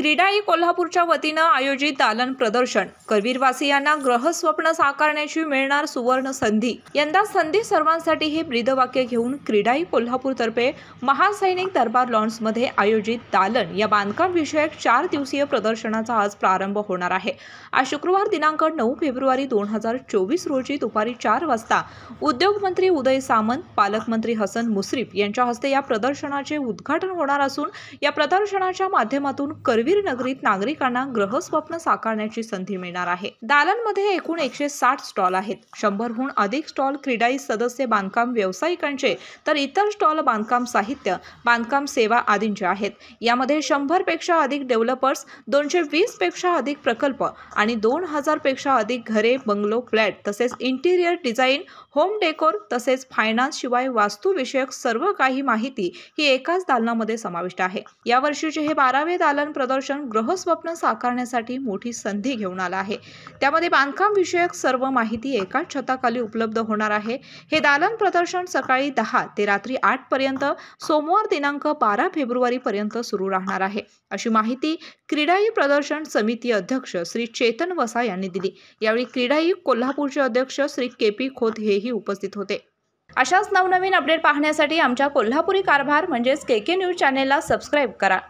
क्रीडाई कोल्हापूरच्या वतीनं आयोजित दालन प्रदर्शन करवीरवासियांना ग्रहस्वप्न साकारण्याची मिळणार सुवर्ण संधी यंदा संधी सर्वांसाठी हे ब्रीदवाक्य घेऊन क्रीडाई कोल्हापूरतर्फे महासैनिक दरबार लॉन्समध्ये आयोजित दालन या बांधकाम विषयक चार दिवसीय प्रदर्शनाचा आज प्रारंभ होणार आहे आज शुक्रवार दिनांक नऊ फेब्रुवारी दोन हजार चोवीस रोजी दुपारी चार वाजता उद्योगमंत्री उदय सामंत पालकमंत्री हसन मुश्रीफ यांच्या हस्ते या प्रदर्शनाचे उद्घाटन होणार असून या प्रदर्शनाच्या माध्यमातून करवी कबीर नगरीत नागरिकांना ग्रह स्वप्न साकारण्याची संधी मिळणार आहे दालनमध्ये एकूण एकशे साठ स्टॉल आहेत शंभरहून अधिक स्टॉल क्रीडाई सदस्य बांधकाम व्यावसायिकांचे तर इतर स्टॉल बांधकाम साहित्य बांधकाम सेवा आदींचे आहेत यामध्ये पेक्षा अधिक डेव्हलपर्स दोनशे पेक्षा अधिक प्रकल्प आणि दोन पेक्षा अधिक घरे बंगलो फ्लॅट तसेच इंटिरियर डिझाईन होम डेकोर तसेच फायनान्स शिवाय वास्तुविषयक सर्व काही माहिती ही एकाच दालनामध्ये समाविष्ट आहे यावर्षीचे हे बारावे दालन प्रदर्शन रोशन ग्रहस्वप्न साकारण्यासाठी मोठी संधी घेऊन आला आहे त्यामध्ये बांधकाम विषयक सर्व माहिती एकाच छताखाली उपलब्ध होणार आहे हे दालन प्रदर्शन सकाळी दहा ते रात्री आठ पर्यंत सोमवार दिनांक बारा पर्यंत सुरू राहणार आहे अशी माहिती क्रीडाई प्रदर्शन समिती अध्यक्ष श्री चेतन वसा यांनी दिली यावेळी क्रीडाई कोल्हापूरचे अध्यक्ष श्री के पी खोत हेही उपस्थित होते अशाच नवनवीन अपडेट पाहण्यासाठी आमच्या कोल्हापुरी कारभार म्हणजेच के के न्यूज चॅनेलला सबस्क्राईब करा